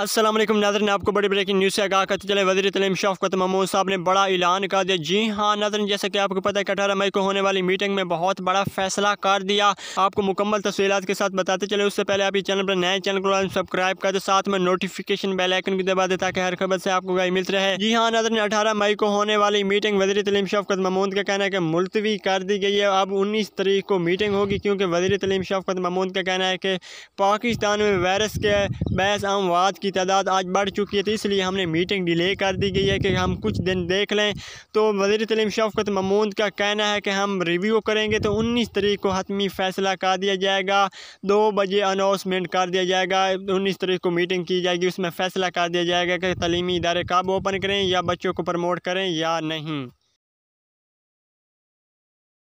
असलम ने आपको बड़ी ब्रेकिंग न्यूज़ से आगाह करते चले वजी तलीम शौकत महमूद साहब ने बड़ा ऐलान कर दिया जी हाँ ने जैसा कि आपको पता है कि अठारह मई को होने वाली मीटिंग में बहुत बड़ा फैसला कर दिया आपको मुकम्मल तफसीत के साथ बताते चले उससे पहले आप इस चैनल पर नए चैनल को सब्सक्राइब कर दे साथ में नोटिफिकेशन बेलाइकन की दबा दे ताकि हर खबर से आपको गाई मिलते रहे जी हाँ ने अठारह मई को होने वाली मीटिंग वजी तलीम शौकत महमूद का कहना है कि मुलतवी कर दी गई है अब उन्नीस तारीख को मीटिंग होगी क्योंकि वजी तलीम शौकत महमूद का कहना है कि पाकिस्तान में वायरस के बहस अमवाद की तादाद आज बढ़ चुकी है तो इसलिए हमने मीटिंग डिले कर दी गई है कि हम कुछ दिन देख लें तो वजीर तलीम शफकत ममूद का कहना है कि हम रिव्यू करेंगे तो उन्नीस तरीक को हतमी फैसला कर दिया जाएगा दो बजे अनाउंसमेंट कर दिया जाएगा उन्नीस तरीक को मीटिंग की जाएगी उसमें फ़ैसला कर दिया जाएगा कि तलीमी इदारे कब ओपन करें या बच्चों को प्रमोट करें या नहीं